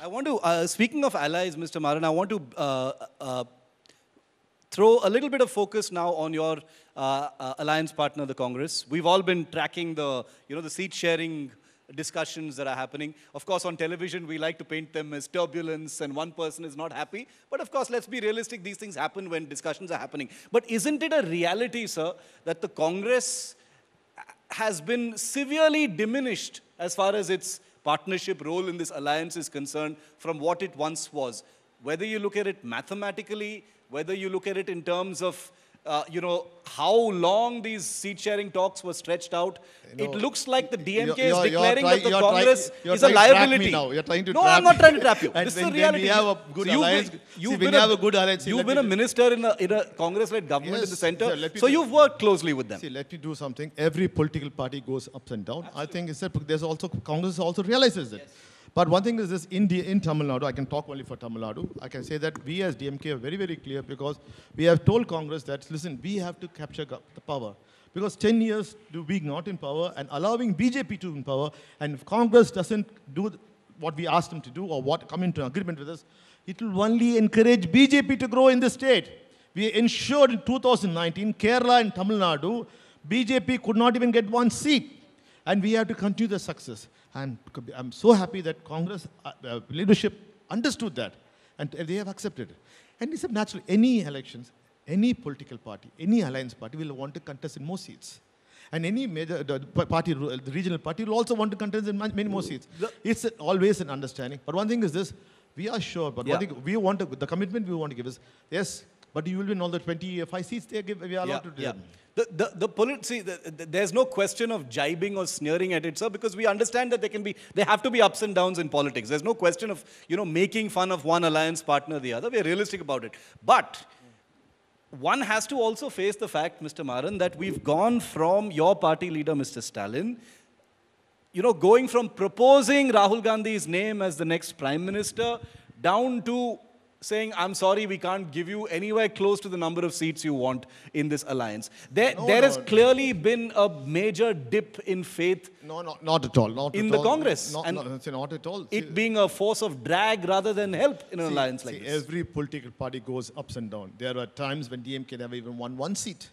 I want to, uh, speaking of allies, Mr. Maran, I want to uh, uh, throw a little bit of focus now on your uh, uh, alliance partner, the Congress. We've all been tracking the, you know, the seat sharing discussions that are happening. Of course, on television, we like to paint them as turbulence and one person is not happy. But of course, let's be realistic. These things happen when discussions are happening. But isn't it a reality, sir, that the Congress has been severely diminished as far as its partnership role in this alliance is concerned from what it once was. Whether you look at it mathematically, whether you look at it in terms of uh, you know, how long these seat sharing talks were stretched out. You know, it looks like the DMK you're, you're, is declaring try, that the Congress try, is a liability. now. You're trying to no, I'm not trying to trap you. this is reality. Have a good so alliance. You've, see, been, a, a good alliance. You've been a minister in a, in a Congress-led government yes, in the center. so you've worked closely with them. See, let me do something. Every political party goes ups and down. I think it's that there's also Congress also realizes it. Yes. But one thing is this, in, the, in Tamil Nadu, I can talk only for Tamil Nadu, I can say that we as DMK are very, very clear because we have told Congress that, listen, we have to capture the power. Because 10 years to being not in power and allowing BJP to be in power, and if Congress doesn't do what we asked them to do or what come into an agreement with us, it will only encourage BJP to grow in the state. We ensured in 2019, Kerala and Tamil Nadu, BJP could not even get one seat and we have to continue the success. And I'm so happy that Congress uh, uh, leadership understood that and they have accepted it. And it's natural. Any elections, any political party, any alliance party will want to contest in more seats. And any major the party, the regional party will also want to contest in many more seats. It's always an understanding. But one thing is this, we are sure, but yeah. one thing we want to, the commitment we want to give is, yes, but you will win all the 25 uh, seats they give, we are allowed yeah, to do. Yeah. The, the, the polity, the, the, there's no question of jibing or sneering at it, sir, because we understand that there can be, there have to be ups and downs in politics. There's no question of, you know, making fun of one alliance partner the other. We're realistic about it. But one has to also face the fact, Mr. Maran, that we've gone from your party leader, Mr. Stalin, you know, going from proposing Rahul Gandhi's name as the next prime minister down to saying, I'm sorry, we can't give you anywhere close to the number of seats you want in this alliance. There, no, there no, has no. clearly been a major dip in faith. No, no not at all. Not in the all. Congress. Not, and not, not at all. See, it being a force of drag rather than help in an see, alliance like see, this. Every political party goes ups and downs. There are times when DMK never even won one seat.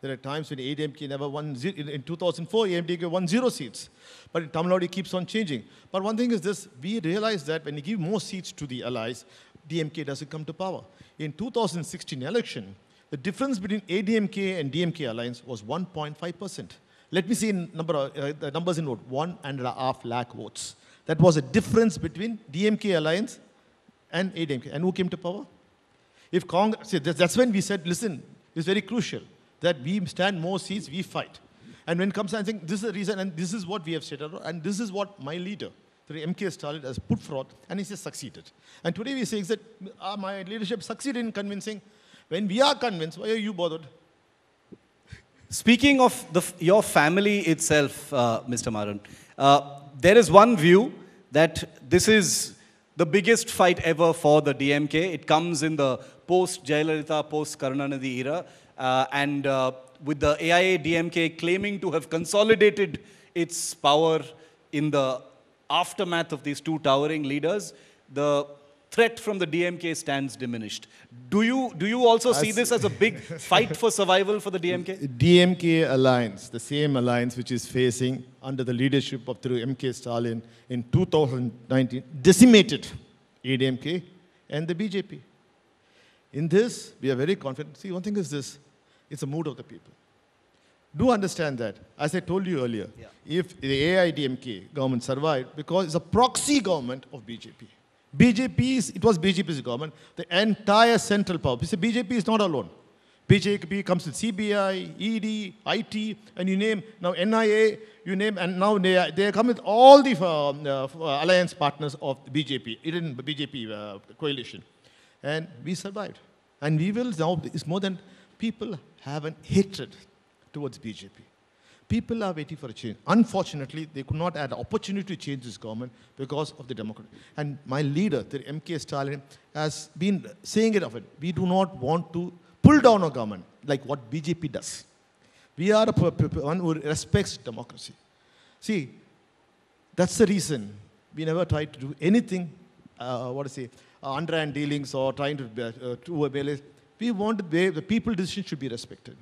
There are times when ADMK never won, zero. in 2004, AMDK won zero seats. But in Tamil Nadu, it keeps on changing. But one thing is this, we realize that when you give more seats to the allies, DMK doesn't come to power. In 2016 election, the difference between ADMK and DMK alliance was 1.5%. Let me see number, uh, uh, the numbers in vote, one and a half lakh votes. That was a difference between DMK alliance and ADMK. And who came to power? If Congress, see, that's when we said, listen, it's very crucial that we stand more seats, we fight. And when it comes, I think this is the reason, and this is what we have said, and this is what my leader, through M.K. Stalin has put forth, and he has succeeded. And today we say that uh, ah, my leadership succeeded in convincing. When we are convinced, why are you bothered? Speaking of the, your family itself, uh, Mr. Maran, uh, there is one view that this is the biggest fight ever for the DMK. It comes in the post-Jayalalitha, post-Karunanidhi era, uh, and uh, with the AIA DMK claiming to have consolidated its power in the aftermath of these two towering leaders, the threat from the DMK stands diminished. Do you, do you also see this as a big fight for survival for the DMK? DMK alliance, the same alliance which is facing under the leadership of through MK Stalin in 2019, decimated ADMK and the BJP. In this, we are very confident. See, one thing is this, it's a mood of the people do understand that. As I told you earlier, yeah. if the AIDMK government survived, because it's a proxy government of BJP. BJP is it was BJP's government, the entire central power. See, BJP is not alone. BJP comes with CBI, ED, IT, and you name, now NIA, you name, and now they, they come with all the uh, uh, alliance partners of BJP, even BJP uh, coalition. And we survived. And we will now, it's more than people have a hatred towards BJP. People are waiting for a change. Unfortunately, they could not have the opportunity to change this government because of the Democrat. And my leader, the MK Stalin, has been saying it often. We do not want to pull down a government like what BJP does. We are a one who respects democracy. See, that's the reason we never try to do anything, uh, what to say, uh, underhand dealings or trying to, uh, uh to We want the, the people decision should be respected.